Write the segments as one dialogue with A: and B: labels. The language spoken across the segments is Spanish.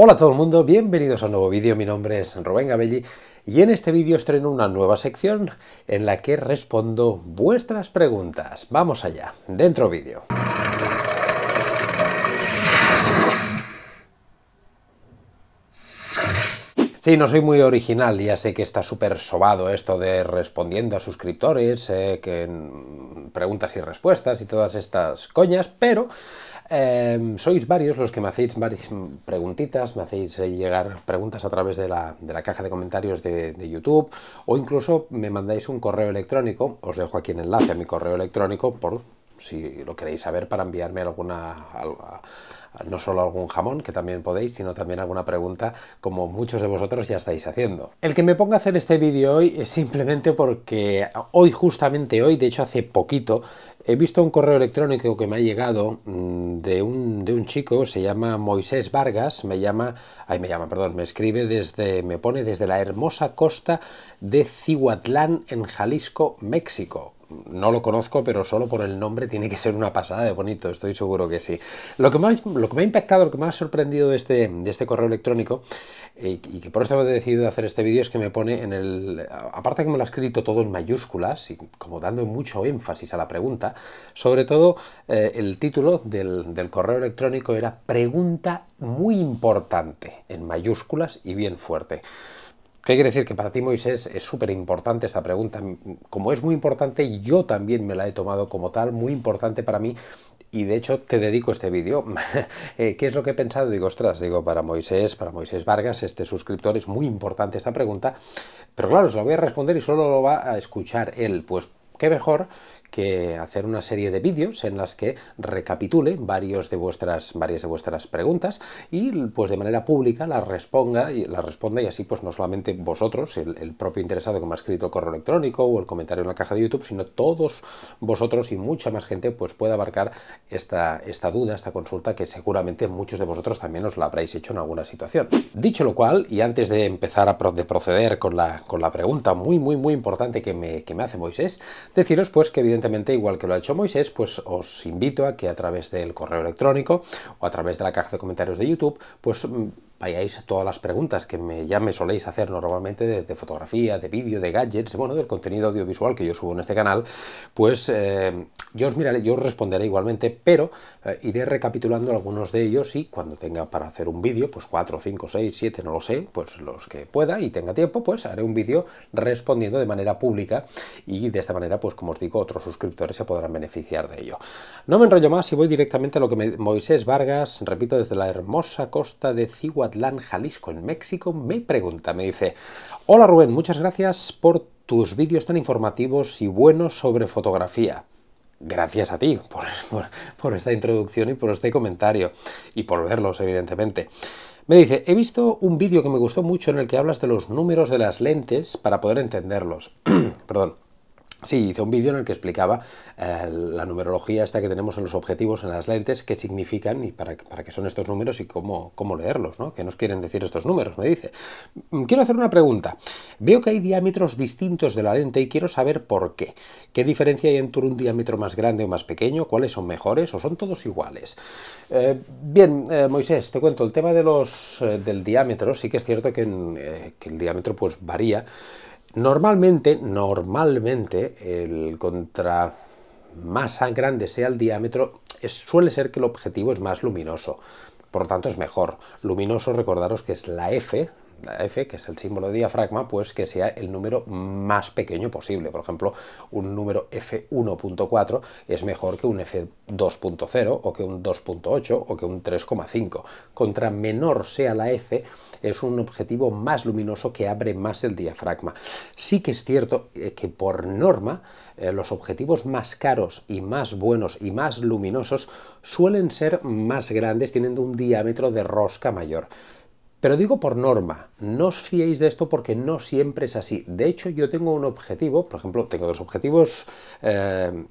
A: Hola a todo el mundo, bienvenidos a un nuevo vídeo, mi nombre es Rubén Gabelli y en este vídeo estreno una nueva sección en la que respondo vuestras preguntas. Vamos allá, dentro vídeo. Sí, no soy muy original, ya sé que está súper sobado esto de respondiendo a suscriptores, eh, que preguntas y respuestas y todas estas coñas, pero em, sois varios los que me hacéis varias preguntitas, me hacéis eh, llegar preguntas a través de la, caja de comentarios de, de, YouTube o incluso me mandáis un correo electrónico, os dejo aquí el enlace a mi correo electrónico por si lo queréis saber, para enviarme alguna, no solo algún jamón, que también podéis, sino también alguna pregunta, como muchos de vosotros ya estáis haciendo. El que me ponga a hacer este vídeo hoy es simplemente porque hoy, justamente hoy, de hecho hace poquito, he visto un correo electrónico que me ha llegado mm, de un, de un chico, se llama Moisés Vargas, me llama, ay, me llama, perdón, me escribe desde, me pone desde la hermosa costa de Cihuatlán, en Jalisco, México no lo conozco, pero solo por el nombre tiene que ser una pasada de bonito, estoy seguro que sí. Lo que, más, lo que me ha impactado, lo que me ha sorprendido de este, este correo electrónico, eh, y, que por eso he decidido hacer este vídeo, es que me pone en el... Aparte que me lo ha escrito todo en mayúsculas, y como dando mucho énfasis a la pregunta, sobre todo eh, el título del, del correo electrónico era pregunta muy importante, en mayúsculas y bien fuerte. ¿Qué quiere decir? Que para ti, Moisés, es súper importante esta pregunta. Como es muy importante, yo también me la he tomado como tal, muy importante para mí. Y de hecho te dedico este vídeo. Eh, ¿Qué es lo que he pensado? Digo, ostras, digo, para Moisés, para Moisés Vargas, este suscriptor, es muy importante esta pregunta. Pero claro, se lo voy a responder y solo lo va a escuchar él. Pues qué mejor que hacer una serie de vídeos en las que recapitule varios de vuestras, varias de vuestras preguntas y pues de manera pública las responda y las responda y así pues no solamente vosotros, el, propio interesado que me ha escrito el correo electrónico o el comentario en la caja de YouTube, sino todos vosotros y mucha más gente pues pueda abarcar esta, esta duda, esta consulta que seguramente muchos de vosotros también os la habréis hecho en alguna situación. Dicho lo cual, y antes de empezar a proceder con la, con la pregunta muy muy muy importante que me, que me hace Moisés, deciros pues que evidentemente evidentemente, igual que lo ha hecho Moisés, pues os invito a que a través del correo electrónico o a través de la caja de comentarios de YouTube, pues mm, vayáis a todas las preguntas que me, ya me soléis hacer normalmente de, fotografía, de vídeo, de gadgets, bueno, del contenido audiovisual que yo subo en este canal, pues eh, yo os miraré, yo responderé igualmente, pero eh, iré recapitulando algunos de ellos y cuando tenga para hacer un vídeo, pues 4, 5, 6, 7, no lo sé, pues los que pueda y tenga tiempo, pues haré un vídeo respondiendo de manera pública y de esta manera, pues como os digo, otros suscriptores se podrán beneficiar de ello. No me enrollo más y voy directamente a lo que me, Moisés Vargas, repito, desde la hermosa costa de Cihuatlán, Jalisco, en México, me pregunta, me dice, hola Rubén, muchas gracias por tus vídeos tan informativos y buenos sobre fotografía gracias a ti por, esta introducción y por este comentario y por verlos, evidentemente. Me dice, he visto un vídeo que me gustó mucho en el que hablas de los números de las lentes para poder entenderlos. Perdón. Sí, hice un vídeo en el que explicaba eh, la numerología esta que tenemos en los objetivos, en las lentes, qué significan y para, para qué son estos números y cómo, cómo leerlos, ¿no? ¿Qué nos quieren decir estos números? Me dice. Mm, quiero hacer una pregunta. Veo que hay diámetros distintos de la lente y quiero saber por qué. ¿Qué diferencia hay entre un diámetro más grande o más pequeño? ¿Cuáles son mejores o son todos iguales? Eh, bien, eh, Moisés, te cuento, el tema de los, del diámetro, sí que es cierto que, el diámetro pues varía Normalmente, normalmente, el contra más grande sea el diámetro, suele ser que el objetivo es más luminoso. Por lo tanto, es mejor. Luminoso, recordaros que es la F la F, que es el símbolo de diafragma, pues que sea el número más pequeño posible. Por ejemplo, un número F1.4 es mejor que un F2.0 o que un 2.8 o que un 3,5. Contra menor sea la F, es un objetivo más luminoso que abre más el diafragma. Sí que es cierto eh, que por norma eh, los objetivos más caros y más buenos y más luminosos suelen ser más grandes, teniendo un diámetro de rosca mayor. Pero digo por norma, no os fiéis de esto porque no siempre es así. De hecho, yo tengo un objetivo, por ejemplo, tengo dos objetivos, eh,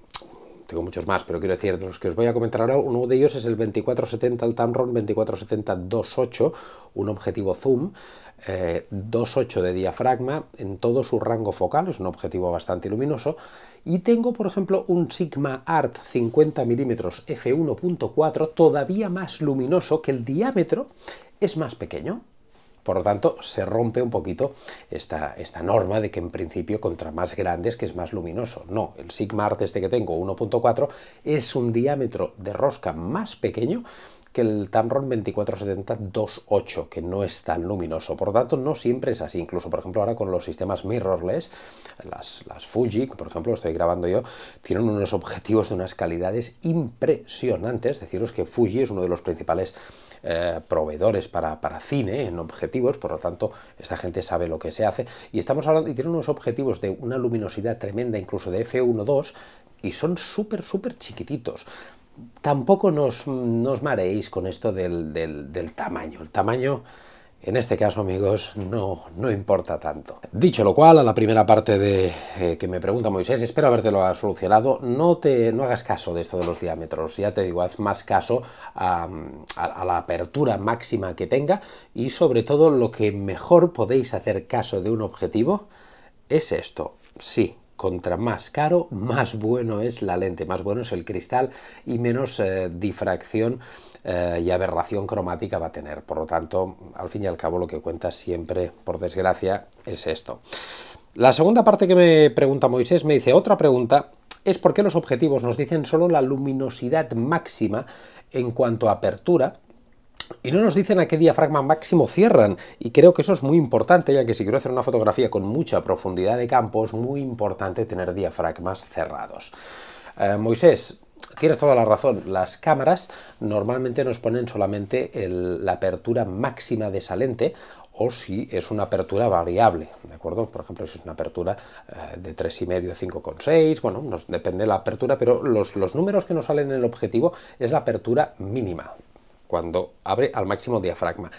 A: tengo muchos más, pero quiero decir, de los que os voy a comentar ahora, uno de ellos es el 2470, el Tamron 2470-28, un objetivo zoom, 2.8 eh, de diafragma en todo su rango focal, es un objetivo bastante luminoso, y tengo por ejemplo un Sigma Art 50 mm f1.4 todavía más luminoso que el diámetro es más pequeño. Por lo tanto, se rompe un poquito esta, esta, norma de que en principio contra más grandes que es más luminoso. No, el sigma art este que tengo, 1.4, es un diámetro de rosca más pequeño que el Tamron 2470-28, que no es tan luminoso. Por lo tanto, no siempre es así. Incluso, por ejemplo, ahora con los sistemas mirrorless, las, las Fuji, por ejemplo, estoy grabando yo, tienen unos objetivos de unas calidades impresionantes. Deciros que Fuji es uno de los principales eh, proveedores para, para cine en objetivos, por lo tanto, esta gente sabe lo que se hace. Y estamos hablando, y tienen unos objetivos de una luminosidad tremenda, incluso de F1.2, y son súper, súper chiquititos tampoco nos, nos, mareéis con esto del, del tamaño. El tamaño en este caso, amigos, no, no importa tanto. Dicho lo cual, a la primera parte de eh, que me pregunta Moisés, espero lo solucionado, no, te, no hagas caso de esto de los diámetros. Ya te digo, haz más caso a la apertura máxima que tenga y sobre todo lo que mejor podéis hacer caso de un objetivo es esto. Sí, contra más caro, más bueno es la lente, más bueno es el cristal y menos eh, difracción eh, y aberración cromática va a tener. Por lo tanto, al fin y al cabo lo que cuenta siempre, por desgracia, es esto. La segunda parte que me pregunta Moisés me dice, otra pregunta es por qué los objetivos nos dicen solo la luminosidad máxima en cuanto a apertura, y no nos dicen a qué diafragma máximo cierran. Y creo que eso es muy importante, ya que si quiero hacer una fotografía con mucha profundidad de campo, es muy importante tener diafragmas cerrados. Eh, Moisés, tienes toda la razón. Las cámaras normalmente nos ponen solamente la apertura máxima de esa lente o si es una apertura variable, ¿de acuerdo? Por ejemplo, si es una apertura eh, de 3,5 a 5,6, bueno, nos depende de la apertura, pero los, los números que nos salen en el objetivo es la apertura mínima, cuando abre al máximo diafragma.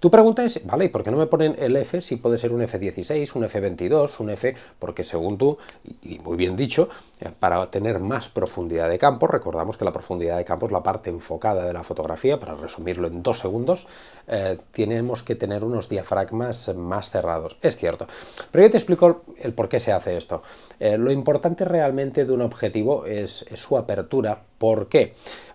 A: Tu pregunta es, vale, ¿y por qué no me ponen el F si puede ser un F16, un F22, un F? Porque según tú, y muy bien dicho, eh, para tener más profundidad de campo, recordamos que la profundidad de campo es la parte enfocada de la fotografía, para resumirlo en dos segundos, eh, tenemos que tener unos diafragmas más cerrados. Es cierto. Pero yo te explico el por qué se hace esto. Eh, lo importante realmente de un objetivo es su apertura. ¿Por qué?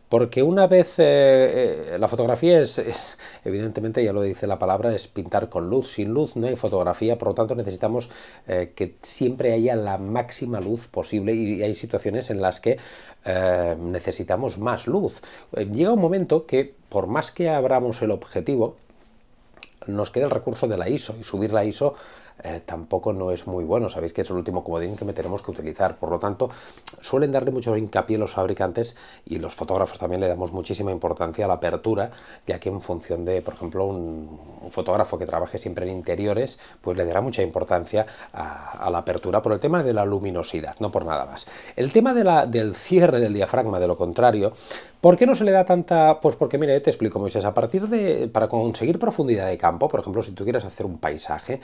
A: Porque una vez eh, eh, la fotografía es, evidentemente, ya lo dice la palabra, es pintar con luz. Sin luz no hay fotografía, por lo tanto necesitamos eh, que siempre haya la máxima luz posible y hay situaciones en las que necesitamos más luz. llega un momento que, por más que abramos el objetivo, nos queda el recurso de la ISO y subir la ISO eh, tampoco no es muy bueno. Sabéis que es el último comodín que me tenemos que utilizar. Por lo tanto, suelen darle mucho hincapié los fabricantes y los fotógrafos también le damos muchísima importancia a la apertura, ya que en función de, por ejemplo, un, fotógrafo que trabaje siempre en interiores, pues le dará mucha importancia a, la apertura por el tema de la luminosidad, no por nada más. El tema de la, del cierre del diafragma, de lo contrario, ¿por qué no se le da tanta? Pues porque, mira, yo te explico, Moisés, a partir de, para conseguir profundidad de campo, por ejemplo, si tú quieres hacer un paisaje,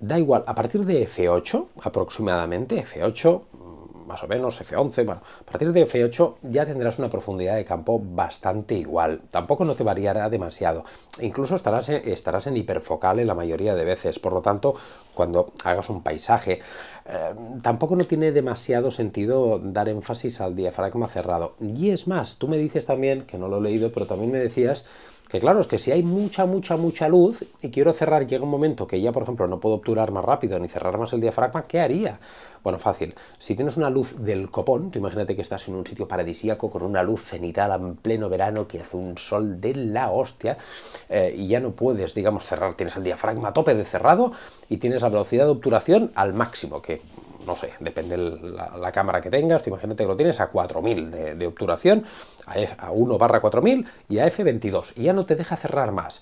A: da igual, a partir de F8 aproximadamente, F8 mm, más o menos, F11, bueno, a partir de F8 ya tendrás una profundidad de campo bastante igual, tampoco no te variará demasiado, incluso estarás en, estarás en hiperfocal en la mayoría de veces, por lo tanto, cuando hagas un paisaje, eh, tampoco no tiene demasiado sentido dar énfasis al diafragma cerrado, y es más, tú me dices también, que no lo he leído, pero también me decías que claro, es que si hay mucha, mucha, mucha luz y quiero cerrar, llega un momento que ya, por ejemplo, no puedo obturar más rápido ni cerrar más el diafragma, ¿qué haría? Bueno, fácil. Si tienes una luz del copón, tú imagínate que estás en un sitio paradisíaco con una luz cenital en pleno verano que hace un sol de la hostia eh, y ya no puedes, digamos, cerrar. Tienes el diafragma a tope de cerrado y tienes la velocidad de obturación al máximo, que no sé, depende la, la cámara que tengas, imagínate que lo tienes a 4000 de, obturación, a, 1 barra 4000 y a f22, y ya no te deja cerrar más.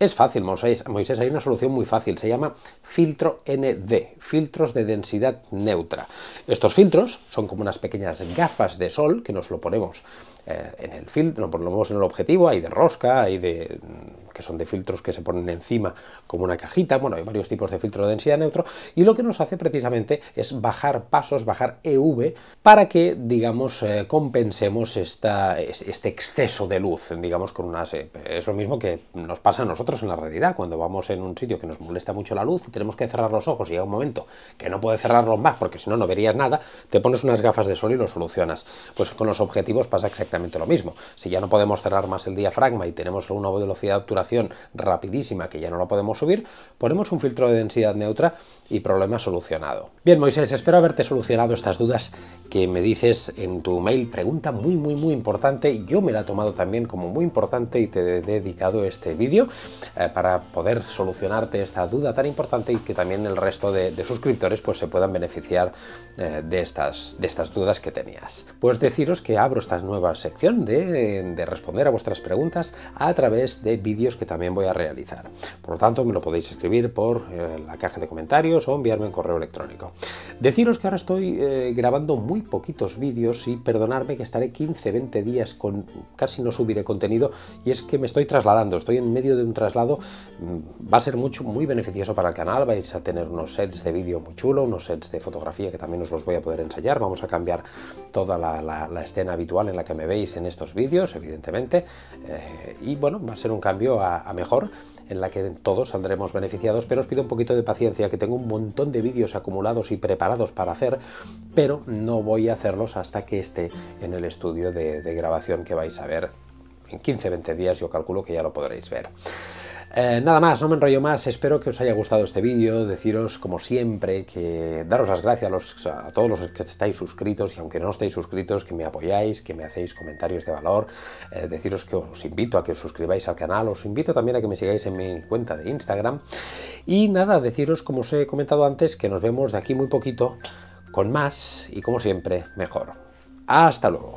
A: Es fácil, Moisés, Moisés, hay una solución muy fácil, se llama filtro ND, filtros de densidad neutra. Estos filtros son como unas pequeñas gafas de sol que nos lo ponemos eh, en el filtro, por lo menos en el objetivo, hay de rosca, hay de mm, que son de filtros que se ponen encima como una cajita, bueno, hay varios tipos de filtro de densidad neutro, y lo que nos hace precisamente es bajar pasos, bajar EV, para que, digamos, eh, compensemos esta, este exceso de luz, digamos, con unas... Eh, es lo mismo que nos pasa a nosotros en la realidad, cuando vamos en un sitio que nos molesta mucho la luz y tenemos que cerrar los ojos y llega un momento que no puede cerrarlos más porque si no, no verías nada, te pones unas gafas de sol y lo solucionas. Pues con los objetivos pasa exactamente lo mismo. Si ya no podemos cerrar más el diafragma y tenemos una velocidad de obturación rapidísima que ya no la podemos subir, ponemos un filtro de densidad neutra y problema solucionado. Bien, Moisés, espero haberte solucionado estas dudas que me dices en tu mail. Pregunta muy, muy, muy importante. Yo me la he tomado también como muy importante y te he dedicado este vídeo eh, para poder solucionarte esta duda tan importante y que también el resto de, suscriptores pues, se puedan beneficiar eh, de, estas, de estas dudas que tenías. Pues deciros que abro estas nuevas sección de, responder a vuestras preguntas a través de vídeos que también voy a realizar. Por lo tanto, me lo podéis escribir por eh, la caja de comentarios o enviarme un correo electrónico. Deciros que ahora estoy eh, grabando muy poquitos vídeos y perdonarme que estaré 15-20 días con casi no subiré contenido y es que me estoy trasladando, estoy en medio de un traslado, mm, va a ser mucho, muy beneficioso para el canal, vais a tener unos sets de vídeo muy chulo, unos sets de fotografía que también os los voy a poder ensayar. vamos a cambiar toda la escena habitual en la que me veis en estos vídeos, evidentemente, eh, y bueno, va a ser un cambio a, mejor en la que todos saldremos beneficiados, pero os pido un poquito de paciencia, que tengo un montón de vídeos acumulados y preparados para hacer, pero no voy a hacerlos hasta que esté en el estudio de, de grabación que vais a ver en 15-20 días, yo calculo que ya lo podréis ver. Eh, nada más, no me enrollo más, espero que os haya gustado este vídeo, deciros como siempre que daros las gracias a, todos los que estáis suscritos y aunque no estéis suscritos, que me apoyáis, que me hacéis comentarios de valor, eh, deciros que os invito a que os suscribáis al canal, os invito también a que me sigáis en mi cuenta de Instagram y nada, deciros como os he comentado antes que nos vemos de aquí muy poquito con más y como siempre mejor. Hasta luego.